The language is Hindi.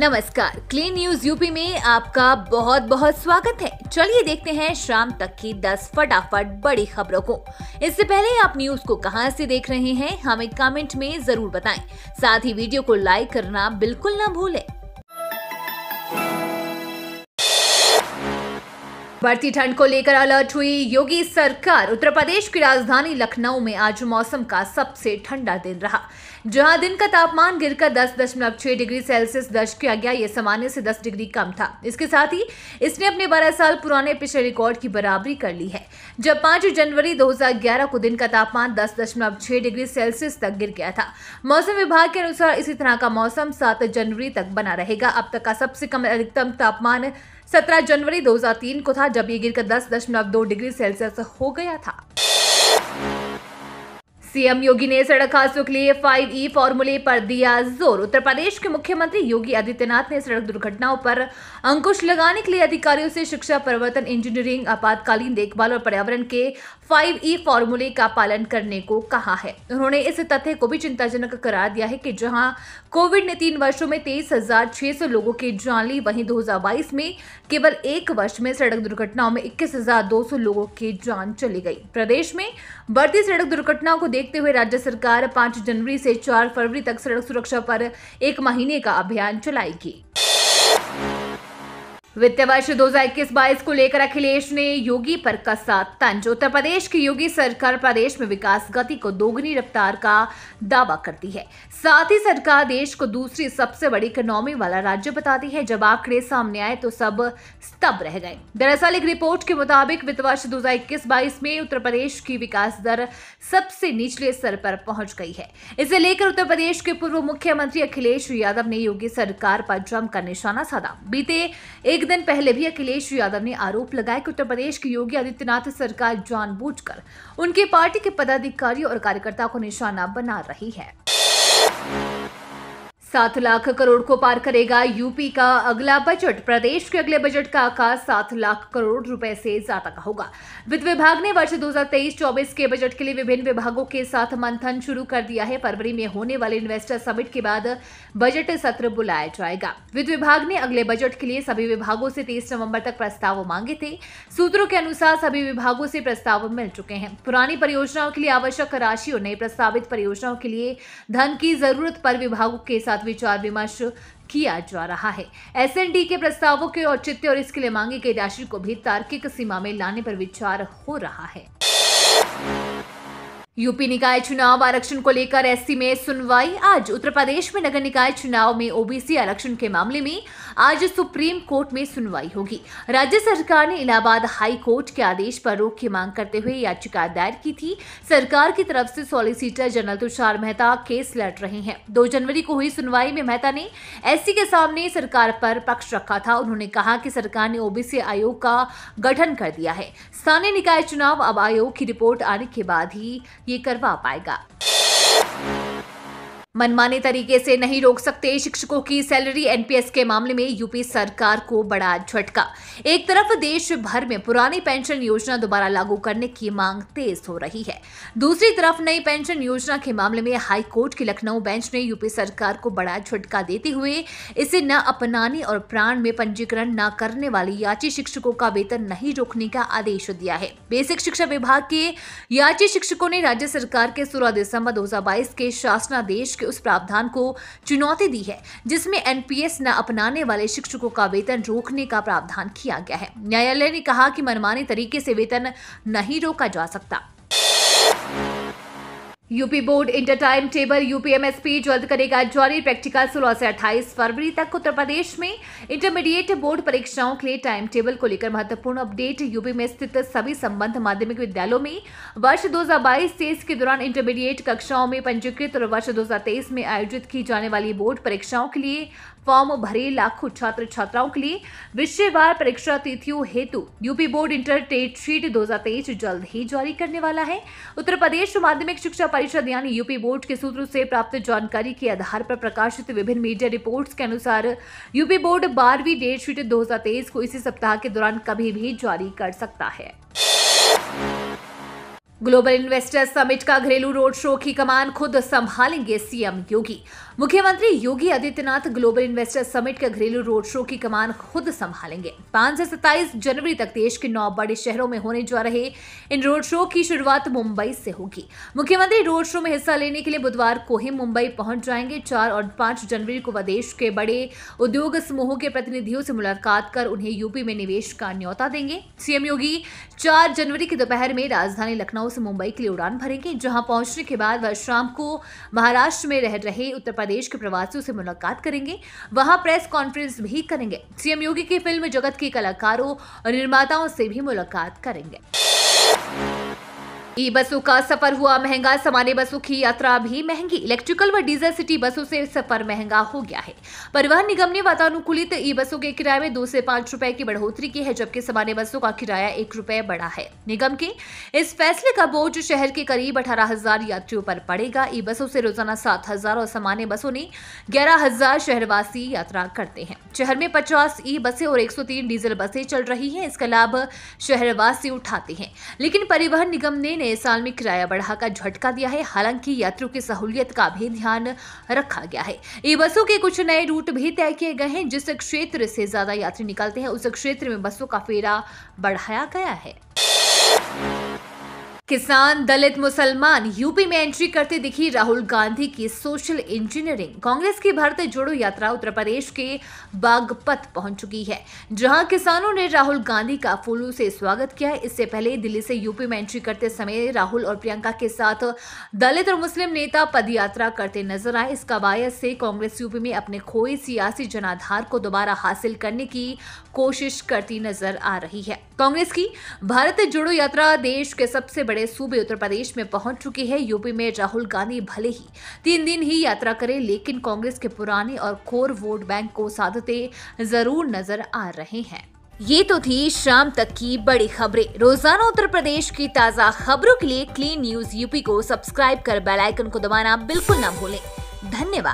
नमस्कार क्लीन न्यूज यूपी में आपका बहुत बहुत स्वागत है चलिए देखते हैं शाम तक की 10 फटाफट बड़ी खबरों को इससे पहले आप न्यूज को कहां से देख रहे हैं हमें कमेंट में जरूर बताएं साथ ही वीडियो को लाइक करना बिल्कुल ना भूलें बढ़ती ठंड को लेकर अलर्ट हुई योगी सरकार उत्तर प्रदेश की राजधानी लखनऊ में आज मौसम का सबसे ठंडा दिन रहा जहां दिन का तापमान गिरकर दस दशमलव छह डिग्री सेल्सियस दर्ज किया गया यह सामान्य से दस डिग्री कम था इसके साथ ही इसने अपने बारह साल पुराने पिछले रिकॉर्ड की बराबरी कर ली है जब पांच जनवरी 2011 को दिन का तापमान दस दशमलव छह डिग्री सेल्सियस तक गिर गया था मौसम विभाग के अनुसार इसी तरह का मौसम सात जनवरी तक बना रहेगा अब तक का सबसे कम अधिकतम तापमान सत्रह जनवरी दो को था जब ये गिरकर दस डिग्री सेल्सियस हो गया था सीएम योगी ने सड़क हादसों के लिए फाइव ई फॉर्मूले पर दिया जोर उत्तर प्रदेश के मुख्यमंत्री योगी आदित्यनाथ ने सड़क दुर्घटनाओं पर अंकुश लगाने के लिए अधिकारियों से शिक्षा परिवर्तन इंजीनियरिंग आपातकालीन देखभाल और पर्यावरण के फाइव ई फॉर्मूले का पालन करने को कहा है उन्होंने इस तथ्य को भी चिंताजनक करार दिया है कि जहां कोविड ने तीन वर्षो में तेईस हजार छह सौ लोगों की जान ली वहीं दो हजार बाईस में केवल एक वर्ष में सड़क दुर्घटनाओं में इक्कीस हजार दो सौ लोगों की जान चली गई प्रदेश में बढ़ती सड़क दुर्घटनाओं को देख देखते हुए राज्य सरकार पांच जनवरी से चार फरवरी तक सड़क सुरक्षा पर एक महीने का अभियान चलाएगी वित्त वर्ष दो हजार इक्कीस बाईस को लेकर अखिलेश ने योगी पर कसा तंज उत्तर प्रदेश की योगी सरकार प्रदेश में विकास गति को दोगुनी रफ्तार का दावा करती है साथ ही सरकार देश को दूसरी सबसे बड़ी इकोनॉमी वाला राज्य बताती है जब आंकड़े सामने आए तो सब स्तब्ध रह गए दरअसल एक रिपोर्ट के मुताबिक वित्त वर्ष दो हजार इक्कीस बाईस में उत्तर प्रदेश की विकास दर सबसे निचले स्तर पर पहुंच गई है इसे लेकर उत्तर प्रदेश के पूर्व मुख्यमंत्री अखिलेश यादव ने योगी सरकार पर जमकर निशाना साधा बीते एक दिन पहले भी अखिलेश यादव ने आरोप लगाया कि उत्तर प्रदेश की योगी आदित्यनाथ सरकार जानबूझकर उनके पार्टी के पदाधिकारी और कार्यकर्ता को निशाना बना रही है सात लाख करोड़ को पार करेगा यूपी का अगला बजट प्रदेश के अगले बजट का आकाश सात लाख करोड़ रुपए से ज्यादा का होगा वित्त विभाग ने वर्ष 2023-24 के बजट के लिए विभिन्न विभागों के साथ मंथन शुरू कर दिया है फरवरी में होने वाले इन्वेस्टर समिट के बाद बजट सत्र बुलाया जाएगा वित्त विभाग ने अगले बजट के लिए सभी विभागों से तेईस नवम्बर तक प्रस्ताव मांगे थे सूत्रों के अनुसार सभी विभागों से प्रस्ताव मिल चुके हैं पुरानी परियोजनाओं के लिए आवश्यक राशि और नई प्रस्तावित परियोजनाओं के लिए धन की जरूरत पर विभागों के साथ साथ विचार विमर्श किया जा रहा है एसएनडी के प्रस्तावों के औचित्य और इसके लिए मांगी गई राशि को भी तार्किक सीमा में लाने पर विचार हो रहा है यूपी निकाय चुनाव आरक्षण को लेकर एससी में सुनवाई आज उत्तर प्रदेश में नगर निकाय चुनाव में ओबीसी आरक्षण के मामले में आज सुप्रीम कोर्ट में सुनवाई होगी राज्य सरकार ने इलाहाबाद हाई कोर्ट के आदेश पर रोक की मांग करते हुए याचिका दायर की थी सरकार की तरफ से solicitor general Tushar Mehta case लड़ रहे हैं दो जनवरी को हुई सुनवाई में मेहता ने एस के सामने सरकार पर पक्ष रखा था उन्होंने कहा कि सरकार ने ओबीसी आयोग का गठन कर दिया है स्थानीय निकाय चुनाव अब आयोग की रिपोर्ट आने के बाद ही ये करवा पाएगा मनमाने तरीके से नहीं रोक सकते शिक्षकों की सैलरी एनपीएस के मामले में यूपी सरकार को बड़ा झटका एक तरफ देश भर में पुरानी पेंशन योजना दोबारा लागू करने की मांग तेज हो रही है दूसरी तरफ नई पेंशन योजना के मामले में हाई कोर्ट की लखनऊ बेंच ने यूपी सरकार को बड़ा झटका देते हुए इसे न अपनाने और प्राण में पंजीकरण न करने वाली याची शिक्षकों का वेतन नहीं रोकने का आदेश दिया है बेसिक शिक्षा विभाग के याची शिक्षकों ने राज्य सरकार के सोलह दिसंबर दो के शासनादेश के उस प्रावधान को चुनौती दी है जिसमें एनपीएस न अपनाने वाले शिक्षकों का वेतन रोकने का प्रावधान किया गया है न्यायालय ने कहा कि मनमानी तरीके से वेतन नहीं रोका जा सकता UP board inter time table UPMSP जल्द करेगा जारी प्रैक्टिकल 16 से 28 फरवरी तक उत्तर प्रदेश में इंटरमीडिएट बोर्ड परीक्षाओं के लिए टाइम टेबल को लेकर महत्वपूर्ण अपडेट यूपी में स्थित सभी संबंध माध्यमिक विद्यालयों में वर्ष 2022 तेईस के दौरान इंटरमीडिएट कक्षाओं में पंजीकृत और वर्ष दो में आयोजित की जाने वाली बोर्ड परीक्षाओं के लिए फॉर्म भरे लाखों छात्र छात्राओं के लिए विषयवार परीक्षा तिथियों हेतु UP board inter date sheet दो जल्द ही जारी करने वाला है उत्तर प्रदेश माध्यमिक शिक्षा परिषद यानी यूपी बोर्ड के सूत्रों से प्राप्त जानकारी के आधार पर प्रकाशित विभिन्न मीडिया रिपोर्ट्स के अनुसार यूपी बोर्ड बारहवीं डेट शीट दो को इसी सप्ताह के दौरान कभी भी जारी कर सकता है ग्लोबल इन्वेस्टर्स समिट का घरेलू रोड शो की कमान खुद संभालेंगे सीएम योगी मुख्यमंत्री Yogi Adityanath global investors summit के घरेलू रोड शो की कमान खुद संभालेंगे 5 से 27 जनवरी तक देश के नौ बड़े शहरों में होने जा रहे इन रोड शो की शुरुआत मुंबई से होगी मुख्यमंत्री रोड शो में हिस्सा लेने के लिए बुधवार को ही मुंबई पहुंच जाएंगे चार और पांच जनवरी को वह देश के बड़े उद्योग समूहों के प्रतिनिधियों से मुलाकात कर उन्हें यूपी में निवेश का न्यौता देंगे सीएम योगी चार जनवरी की दोपहर में राजधानी लखनऊ लखनऊ से मुंबई के लिए उड़ान भरेंगे जहां पहुंचने के बाद वह शाम को महाराष्ट्र में रह रहे उत्तर प्रदेश के प्रवासियों से मुलाकात करेंगे वहां प्रेस कॉन्फ्रेंस भी करेंगे सीएम योगी की फिल्म जगत के कलाकारों और निर्माताओं से भी मुलाकात करेंगे ई बसों का सफर हुआ महंगा सामान्य बसों की यात्रा भी महंगी इलेक्ट्रिकल व डीजल सिटी बसों से सफर महंगा हो गया है परिवहन निगम ने वातानुकूलित ई बसों के किराए में दो से पांच रुपए की बढ़ोतरी की है जबकि सामान्य बसों का किराया एक रुपए बढ़ा है निगम के इस फैसले का बोझ शहर के करीब अठारह यात्रियों पर पड़ेगा ई बसों से रोजाना सात और सामान्य बसों ने ग्यारह शहरवासी यात्रा करते हैं शहर में 50 ई बसें और 103 डीजल बसें चल रही हैं इसका लाभ शहरवासी उठाते हैं लेकिन परिवहन निगम ने नए साल में किराया बढ़ाकर झटका दिया है हालांकि यात्रियों की सहूलियत का भी ध्यान रखा गया है ई बसों के कुछ नए रूट भी तय किए गए हैं जिस क्षेत्र से ज्यादा यात्री निकलते हैं उस क्षेत्र में बसों का फेरा बढ़ाया गया है किसान दलित मुसलमान यूपी में एंट्री करते दिखी राहुल गांधी की सोशल इंजीनियरिंग कांग्रेस की भारत जोड़ो यात्रा उत्तर प्रदेश के बागपत पहुंच चुकी है जहां किसानों ने राहुल गांधी का फूलों से स्वागत किया है इससे पहले दिल्ली से यूपी में एंट्री करते समय राहुल और प्रियंका के साथ दलित और मुस्लिम नेता पदयात्रा करते नजर आए इस कवायद से कांग्रेस यूपी में अपने खोए सियासी जनाधार को दोबारा हासिल करने की कोशिश करती नजर आ रही है कांग्रेस की भारत जोड़ो यात्रा देश के सबसे बड़े बड़े सूबे उत्तर प्रदेश में पहुंच चुकी है यूपी में राहुल गांधी भले ही तीन दिन ही यात्रा करें लेकिन कांग्रेस के पुराने और कोर वोट बैंक को साधते जरूर नजर आ रहे हैं ये तो थी शाम तक की बड़ी खबरें रोजाना उत्तर प्रदेश की ताजा खबरों के लिए क्लीन न्यूज यूपी को सब्सक्राइब कर बेलाइकन को दबाना बिल्कुल न भूलें धन्यवाद